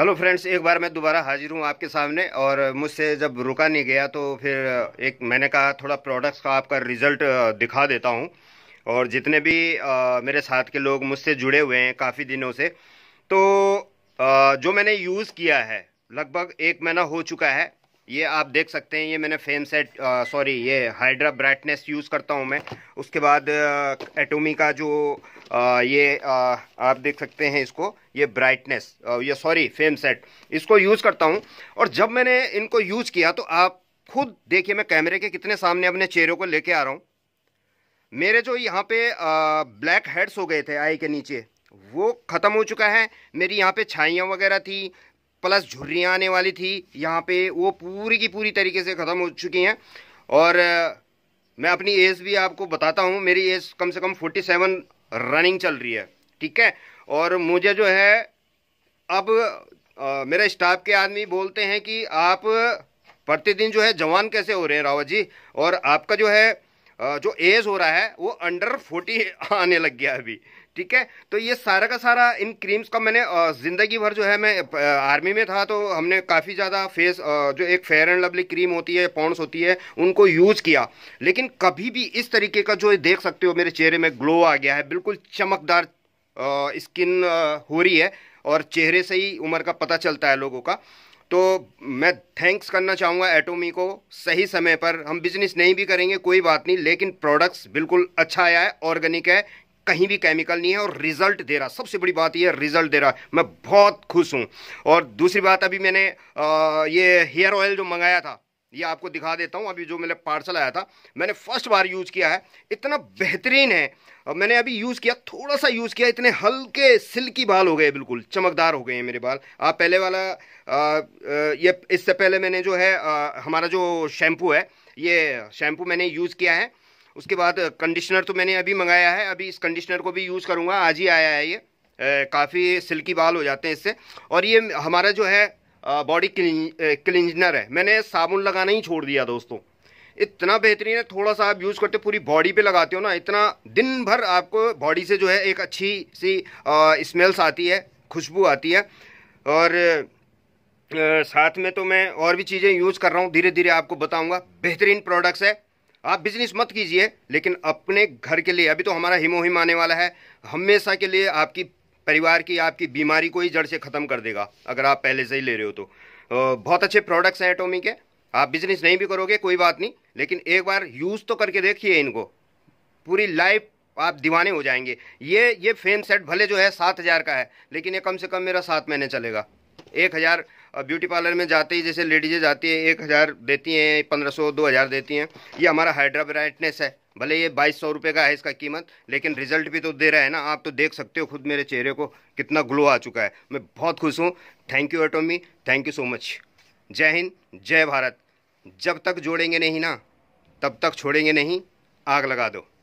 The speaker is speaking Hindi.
हेलो फ्रेंड्स एक बार मैं दोबारा हाजिर हूँ आपके सामने और मुझसे जब रुका नहीं गया तो फिर एक मैंने कहा थोड़ा प्रोडक्ट्स का आपका रिज़ल्ट दिखा देता हूँ और जितने भी आ, मेरे साथ के लोग मुझसे जुड़े हुए हैं काफ़ी दिनों से तो आ, जो मैंने यूज़ किया है लगभग एक महीना हो चुका है ये आप देख सकते हैं ये मैंने फेम सेट सॉरी ये हाइड्रा ब्राइटनेस यूज़ करता हूँ मैं उसके बाद एटोमी का जो आ, ये आ, आप देख सकते हैं इसको ये ब्राइटनेस ये सॉरी फेम सेट इसको यूज़ करता हूँ और जब मैंने इनको यूज़ किया तो आप खुद देखिए मैं कैमरे के कितने सामने अपने चेहरे को लेके आ रहा हूँ मेरे जो यहाँ पे ब्लैक हेड्स हो गए थे आई के नीचे वो ख़त्म हो चुका है मेरी यहाँ पे छाइयाँ वगैरह थी प्लस झुर्रियाँ आने वाली थी यहाँ पे वो पूरी की पूरी तरीके से ख़त्म हो चुकी हैं और मैं अपनी एज भी आपको बताता हूँ मेरी एज कम से कम 47 रनिंग चल रही है ठीक है और मुझे जो है अब आ, मेरे स्टाफ के आदमी बोलते हैं कि आप प्रतिदिन जो है जवान कैसे हो रहे हैं रावत जी और आपका जो है जो एज हो रहा है वो अंडर फोर्टी आने लग गया अभी ठीक है तो ये सारा का सारा इन क्रीम्स का मैंने ज़िंदगी भर जो है मैं आर्मी में था तो हमने काफ़ी ज़्यादा फेस जो एक फेयर एंड लवली क्रीम होती है पॉन्ड्स होती है उनको यूज़ किया लेकिन कभी भी इस तरीके का जो देख सकते हो मेरे चेहरे में ग्लो आ गया है बिल्कुल चमकदार स्किन हो रही है और चेहरे से ही उम्र का पता चलता है लोगों का तो मैं थैंक्स करना चाहूँगा एटोमी को सही समय पर हम बिजनेस नहीं भी करेंगे कोई बात नहीं लेकिन प्रोडक्ट्स बिल्कुल अच्छा आया है ऑर्गेनिक है कहीं भी केमिकल नहीं है और रिजल्ट दे रहा सबसे बड़ी बात यह रिजल्ट दे रहा मैं बहुत खुश हूँ और दूसरी बात अभी मैंने आ, ये हेयर ऑयल जो मंगाया था ये आपको दिखा देता हूँ अभी जो मेरे पार्सल आया था मैंने फर्स्ट बार यूज़ किया है इतना बेहतरीन है और मैंने अभी यूज़ किया थोड़ा सा यूज़ किया इतने हल्के सिल्की बाल हो गए बिल्कुल चमकदार हो गए हैं मेरे बाल आप पहले वाला आ, आ, ये इससे पहले मैंने जो है आ, हमारा जो शैम्पू है ये शैम्पू मैंने यूज़ किया है उसके बाद कंडीशनर तो मैंने अभी मंगाया है अभी इस कंडीशनर को भी यूज़ करूँगा आज ही आया है ये काफ़ी सिल्की बाल हो जाते हैं इससे और ये हमारा जो है बॉडी क्लिंजनर है मैंने साबुन लगाना ही छोड़ दिया दोस्तों इतना बेहतरीन है थोड़ा सा आप यूज़ करते पूरी बॉडी पे लगाते हो ना इतना दिन भर आपको बॉडी से जो है एक अच्छी सी स्मेल्स आती है खुशबू आती है और आ, साथ में तो मैं और भी चीज़ें यूज़ कर रहा हूँ धीरे धीरे आपको बताऊँगा बेहतरीन प्रोडक्ट्स है आप बिजनेस मत कीजिए लेकिन अपने घर के लिए अभी तो हमारा हिमो हिम आने वाला है हमेशा के लिए आपकी परिवार की आपकी बीमारी को ही जड़ से ख़त्म कर देगा अगर आप पहले से ही ले रहे हो तो बहुत अच्छे प्रोडक्ट्स हैं एटोमी के आप बिजनेस नहीं भी करोगे कोई बात नहीं लेकिन एक बार यूज़ तो करके देखिए इनको पूरी लाइफ आप दीवाने हो जाएंगे ये ये फेम सेट भले जो है सात हज़ार का है लेकिन ये कम से कम मेरा सात महीने चलेगा एक हज़ार ब्यूटी पार्लर में जाते ही जैसे लेडीजें जाती हैं एक हज़ार देती हैं पंद्रह सौ दो हज़ार देती हैं ये हमारा हाइड्रा ब्राइटनेस है भले ये बाईस सौ रुपये का है इसका कीमत लेकिन रिजल्ट भी तो दे रहा है ना आप तो देख सकते हो खुद मेरे चेहरे को कितना ग्लो आ चुका है मैं बहुत खुश हूँ thank you Atomy thank you so much जय हिंद जय भारत जब तक जोड़ेंगे नहीं ना तब तक छोड़ेंगे नहीं आग लगा दो